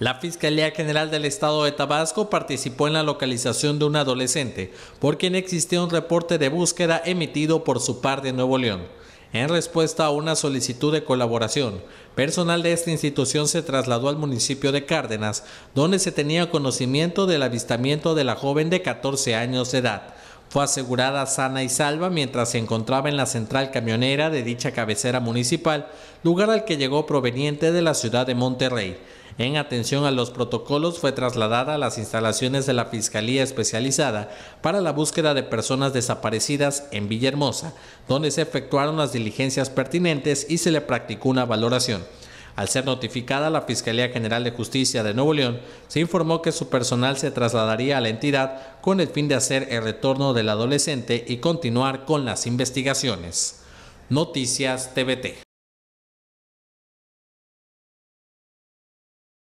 La Fiscalía General del Estado de Tabasco participó en la localización de un adolescente, por quien existía un reporte de búsqueda emitido por su par de Nuevo León. En respuesta a una solicitud de colaboración, personal de esta institución se trasladó al municipio de Cárdenas, donde se tenía conocimiento del avistamiento de la joven de 14 años de edad. Fue asegurada sana y salva mientras se encontraba en la central camionera de dicha cabecera municipal, lugar al que llegó proveniente de la ciudad de Monterrey en atención a los protocolos, fue trasladada a las instalaciones de la Fiscalía Especializada para la búsqueda de personas desaparecidas en Villahermosa, donde se efectuaron las diligencias pertinentes y se le practicó una valoración. Al ser notificada la Fiscalía General de Justicia de Nuevo León, se informó que su personal se trasladaría a la entidad con el fin de hacer el retorno del adolescente y continuar con las investigaciones. Noticias TVT.